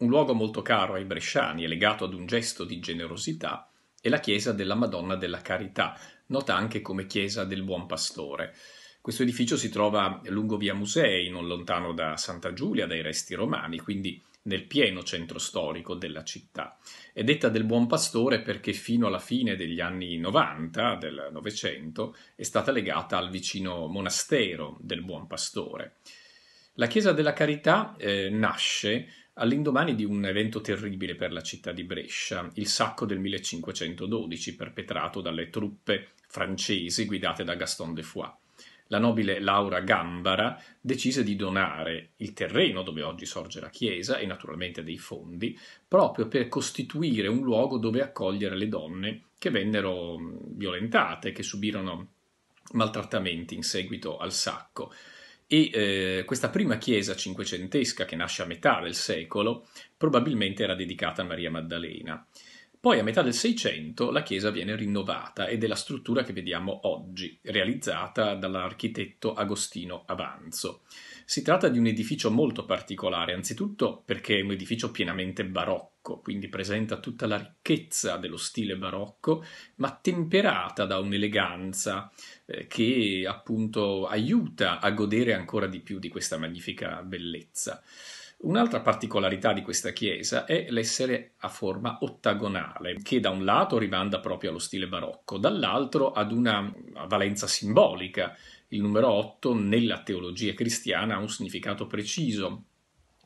Un luogo molto caro ai bresciani e legato ad un gesto di generosità è la chiesa della Madonna della Carità, nota anche come chiesa del Buon Pastore. Questo edificio si trova lungo via Musei, non lontano da Santa Giulia, dai resti romani, quindi nel pieno centro storico della città. È detta del Buon Pastore perché fino alla fine degli anni 90 del Novecento è stata legata al vicino monastero del Buon Pastore. La Chiesa della Carità eh, nasce all'indomani di un evento terribile per la città di Brescia, il sacco del 1512 perpetrato dalle truppe francesi guidate da Gaston de Foix. La nobile Laura Gambara decise di donare il terreno dove oggi sorge la chiesa e naturalmente dei fondi proprio per costituire un luogo dove accogliere le donne che vennero violentate, che subirono maltrattamenti in seguito al sacco. E eh, questa prima chiesa cinquecentesca, che nasce a metà del secolo, probabilmente era dedicata a Maria Maddalena. Poi a metà del Seicento la chiesa viene rinnovata ed è la struttura che vediamo oggi, realizzata dall'architetto Agostino Avanzo. Si tratta di un edificio molto particolare, anzitutto perché è un edificio pienamente barocco, quindi presenta tutta la ricchezza dello stile barocco, ma temperata da un'eleganza eh, che appunto aiuta a godere ancora di più di questa magnifica bellezza. Un'altra particolarità di questa chiesa è l'essere a forma ottagonale, che da un lato rimanda proprio allo stile barocco, dall'altro ad una valenza simbolica. Il numero 8 nella teologia cristiana ha un significato preciso.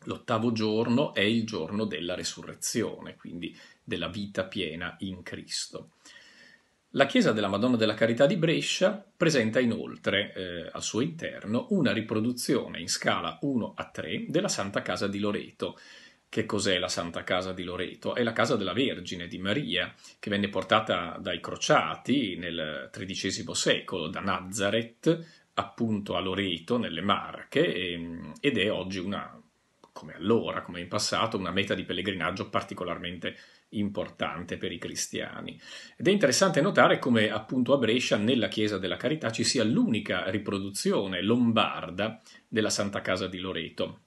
L'ottavo giorno è il giorno della resurrezione, quindi della vita piena in Cristo. La chiesa della Madonna della Carità di Brescia presenta inoltre eh, al suo interno una riproduzione in scala 1 a 3 della Santa Casa di Loreto. Che cos'è la Santa Casa di Loreto? È la casa della Vergine di Maria, che venne portata dai crociati nel XIII secolo da Nazareth appunto a Loreto, nelle Marche, e, ehm, ed è oggi una, come allora, come in passato, una meta di pellegrinaggio particolarmente importante per i cristiani. Ed è interessante notare come appunto a Brescia nella Chiesa della Carità ci sia l'unica riproduzione lombarda della Santa Casa di Loreto,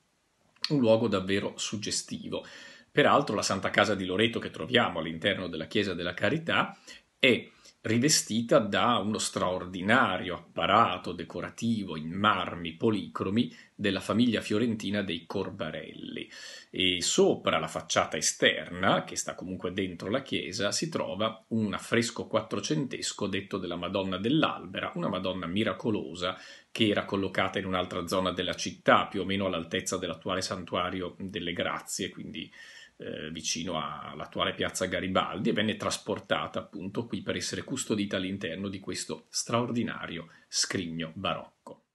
un luogo davvero suggestivo. Peraltro la Santa Casa di Loreto che troviamo all'interno della Chiesa della Carità è rivestita da uno straordinario apparato decorativo in marmi policromi della famiglia fiorentina dei Corbarelli e sopra la facciata esterna, che sta comunque dentro la chiesa, si trova un affresco quattrocentesco detto della Madonna dell'Albera, una Madonna miracolosa che era collocata in un'altra zona della città, più o meno all'altezza dell'attuale santuario delle Grazie, quindi eh, vicino all'attuale piazza Garibaldi e venne trasportata appunto qui per essere custodita all'interno di questo straordinario scrigno barocco.